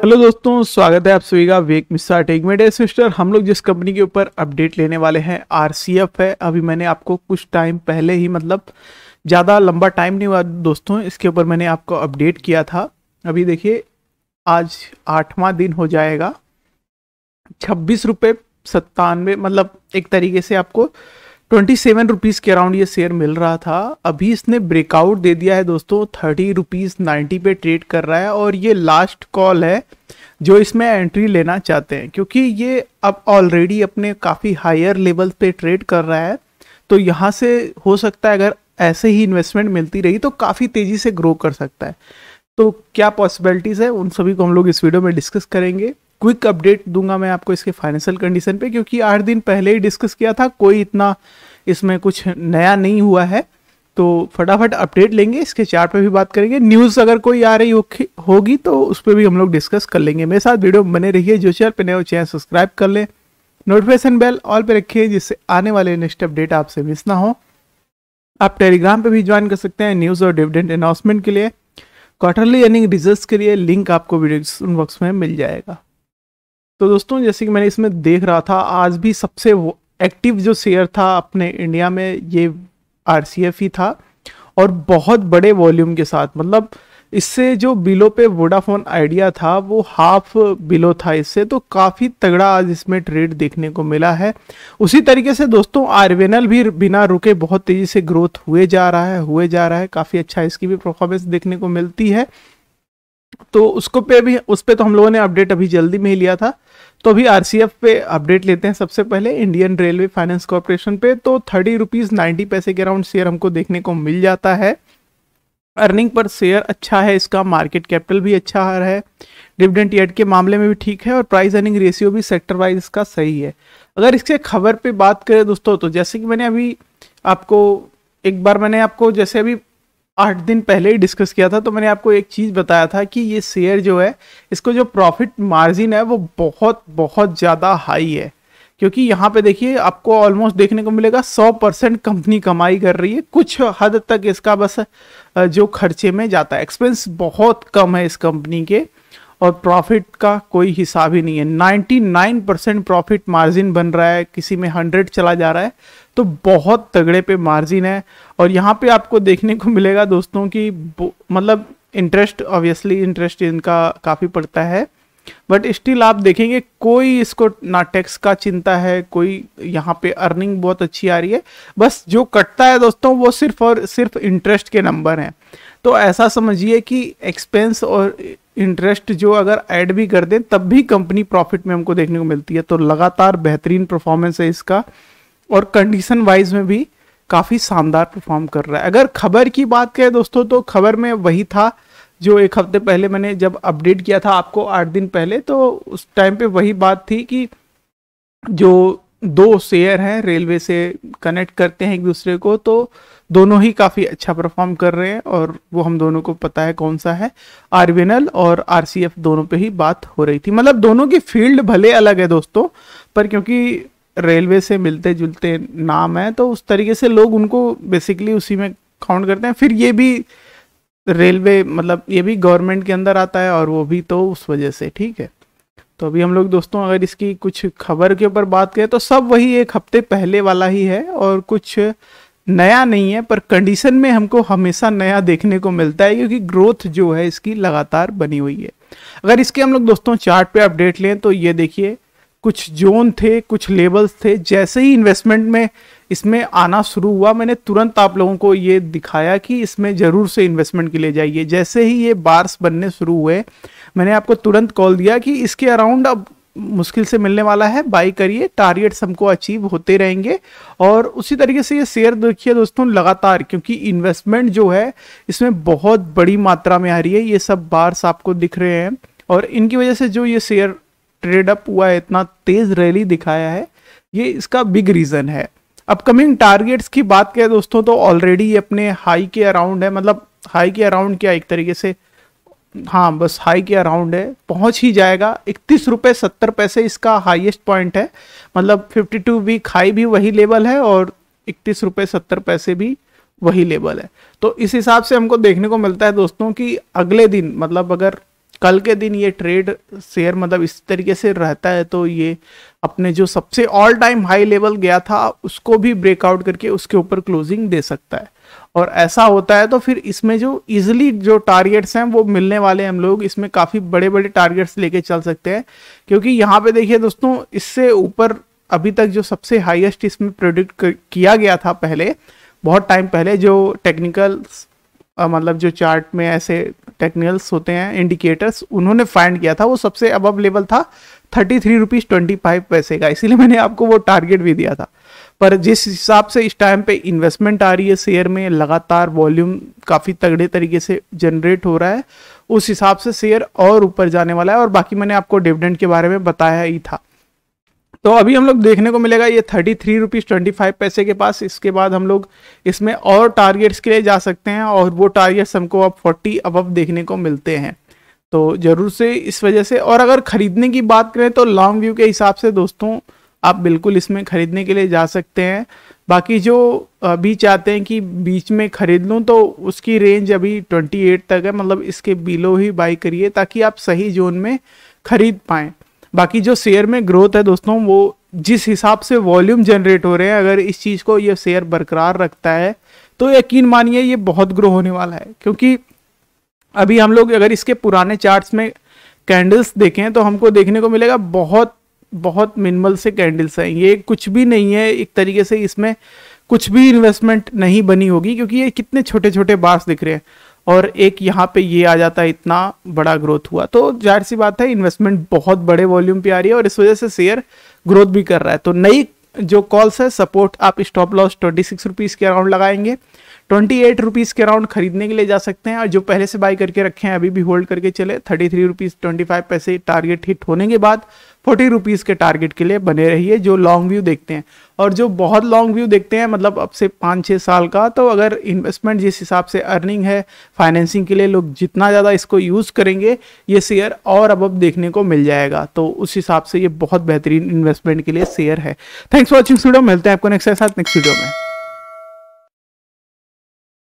hello दोस्तों स्वागत है आप सभी का वेक मिस्सा टेक मेड डे सिस्टर हम लोग जिस कंपनी के ऊपर अपडेट लेने वाले हैं आरसीएफ है अभी मैंने आपको कुछ टाइम पहले ही मतलब ज़्यादा लंबा टाइम नहीं हुआ दोस्तों इसके ऊपर मैंने आपको अपडेट किया था अभी देखिए आज आठवां दिन हो जाएगा छब्बीस रुपये सत्तानवे मतलब एक तरीके से आपको ट्वेंटी सेवन रुपीज़ के अराउंड ये शेयर मिल रहा था अभी इसने ब्रेकआउट दे दिया है दोस्तों थर्टी रुपीज़ नाइन्टी पे ट्रेड कर रहा है और ये लास्ट कॉल है जो इसमें एंट्री लेना चाहते हैं क्योंकि ये अब ऑलरेडी अपने काफ़ी हायर लेवल पे ट्रेड कर रहा है तो यहाँ से हो सकता है अगर ऐसे ही इन्वेस्टमेंट मिलती रही तो काफ़ी तेज़ी से ग्रो कर सकता है तो क्या पॉसिबिलिटीज़ है उन सभी को हम लोग इस वीडियो में डिस्कस करेंगे क्विक अपडेट दूंगा मैं आपको इसके फाइनेंशियल कंडीशन पे क्योंकि आठ दिन पहले ही डिस्कस किया था कोई इतना इसमें कुछ नया नहीं हुआ है तो फटाफट अपडेट लेंगे इसके चार्ट पे भी बात करेंगे न्यूज़ अगर कोई आ रही होगी तो उस पर भी हम लोग डिस्कस कर लेंगे मेरे साथ वीडियो बने रहिए जो चैनल पर नए हो चैनल सब्सक्राइब कर लें नोटिफिकेशन बेल ऑल पे रखिए जिससे आने वाले नेक्स्ट अपडेट आपसे मिस ना हो आप टेलीग्राम पे भी ज्वाइन कर सकते हैं न्यूज़ और डिविडेंड अनाउंसमेंट के लिए क्वार्टरली अर्निंग रिजल्ट के लिए लिंक आपको वीडियो बॉक्स में मिल जाएगा तो दोस्तों जैसे कि मैंने इसमें देख रहा था आज भी सबसे एक्टिव जो शेयर था अपने इंडिया में ये आर ही था और बहुत बड़े वॉल्यूम के साथ मतलब इससे जो बिलो पे वोडाफोन आइडिया था वो हाफ बिलो था इससे तो काफ़ी तगड़ा आज इसमें ट्रेड देखने को मिला है उसी तरीके से दोस्तों आरवेनल भी बिना रुके बहुत तेज़ी से ग्रोथ हुए जा रहा है हुए जा रहा है काफ़ी अच्छा इसकी भी परफॉर्मेंस देखने को मिलती है तो उसको पे भी उस पर तो हम लोगों ने अपडेट अभी जल्दी में ही लिया था तो अभी आर पे अपडेट लेते हैं सबसे पहले इंडियन रेलवे फाइनेंस कॉरपोरेशन पे तो थर्टी रुपीज़ नाइन्टी पैसे के अराउंड शेयर हमको देखने को मिल जाता है अर्निंग पर शेयर अच्छा है इसका मार्केट कैपिटल भी अच्छा है डिविडेंट एड के मामले में भी ठीक है और प्राइस अर्निंग रेशियो भी सेक्टर वाइज इसका सही है अगर इसके खबर पे बात करें दोस्तों तो जैसे कि मैंने अभी आपको एक बार मैंने आपको जैसे अभी आठ दिन पहले ही डिस्कस किया था तो मैंने आपको एक चीज़ बताया था कि ये शेयर जो है इसको जो प्रॉफिट मार्जिन है वो बहुत बहुत ज़्यादा हाई है क्योंकि यहाँ पे देखिए आपको ऑलमोस्ट देखने को मिलेगा सौ परसेंट कंपनी कमाई कर रही है कुछ हद तक इसका बस जो खर्चे में जाता है एक्सपेंस बहुत कम है इस कंपनी के और प्रॉफिट का कोई हिसाब ही नहीं है 99 परसेंट प्रॉफिट मार्जिन बन रहा है किसी में 100 चला जा रहा है तो बहुत तगड़े पे मार्जिन है और यहाँ पे आपको देखने को मिलेगा दोस्तों कि मतलब इंटरेस्ट ऑब्वियसली इंटरेस्ट इनका काफ़ी पड़ता है बट स्टिल आप देखेंगे कोई इसको ना टैक्स का चिंता है कोई यहाँ पे अर्निंग बहुत अच्छी आ रही है बस जो कटता है दोस्तों वो सिर्फ और सिर्फ इंटरेस्ट के नंबर हैं तो ऐसा समझिए कि एक्सपेंस और इंटरेस्ट जो अगर ऐड भी कर दें तब भी कंपनी प्रॉफिट में हमको देखने को मिलती है तो लगातार बेहतरीन परफॉर्मेंस है इसका और कंडीशन वाइज में भी काफ़ी शानदार परफॉर्म कर रहा है अगर खबर की बात करें दोस्तों तो खबर में वही था जो एक हफ्ते पहले मैंने जब अपडेट किया था आपको आठ दिन पहले तो उस टाइम पे वही बात थी कि जो दो शेयर हैं रेलवे से कनेक्ट करते हैं एक दूसरे को तो दोनों ही काफ़ी अच्छा परफॉर्म कर रहे हैं और वो हम दोनों को पता है कौन सा है आर और आर दोनों पे ही बात हो रही थी मतलब दोनों की फील्ड भले अलग है दोस्तों पर क्योंकि रेलवे से मिलते जुलते नाम है तो उस तरीके से लोग उनको बेसिकली उसी में काउंट करते हैं फिर ये भी रेलवे मतलब ये भी गवर्नमेंट के अंदर आता है और वो भी तो उस वजह से ठीक है तो अभी हम लोग दोस्तों अगर इसकी कुछ खबर के ऊपर बात करें तो सब वही एक हफ्ते पहले वाला ही है और कुछ नया नहीं है पर कंडीशन में हमको हमेशा नया देखने को मिलता है क्योंकि ग्रोथ जो है इसकी लगातार बनी हुई है अगर इसके हम लोग दोस्तों चार्ट पे अपडेट लें तो ये देखिए कुछ जोन थे कुछ लेवल्स थे जैसे ही इन्वेस्टमेंट में इसमें आना शुरू हुआ मैंने तुरंत आप लोगों को ये दिखाया कि इसमें ज़रूर से इन्वेस्टमेंट के लिए जाइए जैसे ही ये बार्स बनने शुरू हुए मैंने आपको तुरंत कॉल दिया कि इसके अराउंड अब मुश्किल से मिलने वाला है बाई करिए टारगेट्स हमको अचीव होते रहेंगे और उसी तरीके से ये शेयर देखिए दोस्तों लगातार क्योंकि इन्वेस्टमेंट जो है इसमें बहुत बड़ी मात्रा में आ रही है ये सब बार्स आपको दिख रहे हैं और इनकी वजह से जो ये शेयर ट्रेड अप हुआ है इतना तेज़ रैली दिखाया है ये इसका बिग रीज़न है अपकमिंग टारगेट्स की बात करें दोस्तों तो ऑलरेडी अपने हाई के अराउंड है मतलब हाई के अराउंड क्या एक तरीके से हाँ बस हाई के अराउंड है पहुंच ही जाएगा इकतीस रुपये सत्तर पैसे इसका हाईएस्ट पॉइंट है मतलब फिफ्टी टू वीक हाई भी वही लेवल है और इकतीस रुपये सत्तर पैसे भी वही लेवल है तो इस हिसाब से हमको देखने को मिलता है दोस्तों कि अगले दिन मतलब अगर कल के दिन ये ट्रेड शेयर मतलब इस तरीके से रहता है तो ये अपने जो सबसे ऑल टाइम हाई लेवल गया था उसको भी ब्रेकआउट करके उसके ऊपर क्लोजिंग दे सकता है और ऐसा होता है तो फिर इसमें जो इजिली जो टारगेट्स हैं वो मिलने वाले हम लोग इसमें काफ़ी बड़े बड़े टारगेट्स लेके चल सकते हैं क्योंकि यहाँ पे देखिए दोस्तों इससे ऊपर अभी तक जो सबसे हाईएस्ट इसमें प्रोडिक्ट किया गया था पहले बहुत टाइम पहले जो टेक्निकल मतलब जो चार्ट में ऐसे टेक्निकल्स होते हैं इंडिकेटर्स उन्होंने फाइंड किया था वो सबसे अबव लेवल था thirty three rupees twenty five पैसे का इसीलिए मैंने आपको वो टारगेट भी दिया था पर जिस हिसाब से इस टाइम पे इन्वेस्टमेंट आ रही है शेयर में लगातार वॉल्यूम काफ़ी तगड़े तरीके से जनरेट हो रहा है उस हिसाब से शेयर और ऊपर जाने वाला है और बाकी मैंने आपको डिविडेंड के बारे में बताया ही था तो अभी हम लोग देखने को मिलेगा ये thirty three rupees twenty five पैसे के पास इसके बाद हम लोग इसमें और टारगेट्स के लिए जा सकते हैं और वो टारगेट्स हमको अब फोर्टी अब देखने को मिलते हैं तो ज़रूर से इस वजह से और अगर ख़रीदने की बात करें तो लॉन्ग व्यू के हिसाब से दोस्तों आप बिल्कुल इसमें ख़रीदने के लिए जा सकते हैं बाकी जो अभी चाहते हैं कि बीच में ख़रीद लूँ तो उसकी रेंज अभी एट तक है मतलब इसके बिलो ही बाई करिए ताकि आप सही जोन में ख़रीद पाएँ बाकी जो शेयर में ग्रोथ है दोस्तों वो जिस हिसाब से वॉल्यूम जनरेट हो रहे हैं अगर इस चीज़ को ये शेयर बरकरार रखता है तो यकीन मानिए ये बहुत ग्रो होने वाला है क्योंकि अभी हम लोग अगर इसके पुराने चार्ट्स में कैंडल्स देखें तो हमको देखने को मिलेगा बहुत बहुत मिनिमल से कैंडल्स हैं ये कुछ भी नहीं है एक तरीके से इसमें कुछ भी इन्वेस्टमेंट नहीं बनी होगी क्योंकि ये कितने छोटे छोटे बार्स दिख रहे हैं और एक यहाँ पे ये आ जाता है इतना बड़ा ग्रोथ हुआ तो जाहिर सी बात है इन्वेस्टमेंट बहुत बड़े वॉल्यूम पे आ रही है और इस वजह से शेयर ग्रोथ भी कर रहा है तो नई जो कॉल्स है सपोर्ट आप stop loss twenty six rupees के अराउंड लगाएंगे ट्वेंटी एट रुपीज़ के अराउंड खरीदने के लिए जा सकते हैं और जो पहले से बाई करके रखे हैं अभी भी होल्ड करके चले thirty three rupees twenty five पैसे टारगेट हिट होने के बाद फोर्टी रुपीज़ के टारगेट के लिए बने रहिए जो लॉन्ग व्यू देखते हैं और जो बहुत लॉन्ग व्यू देखते हैं मतलब अब से पाँच छः साल का तो अगर इन्वेस्टमेंट जिस हिसाब से अर्निंग है फाइनेंसिंग के लिए लोग जितना ज़्यादा इसको यूज़ करेंगे ये शेयर और अब अब देखने को मिल जाएगा तो उस हिसाब से ये बहुत बेहतरीन इन्वेस्टमेंट के लिए शेयर है थैंक्स फॉर वॉचिंग वीडियो मिलते हैं आपको नेक्स्ट के साथ नेक्स्ट वीडियो में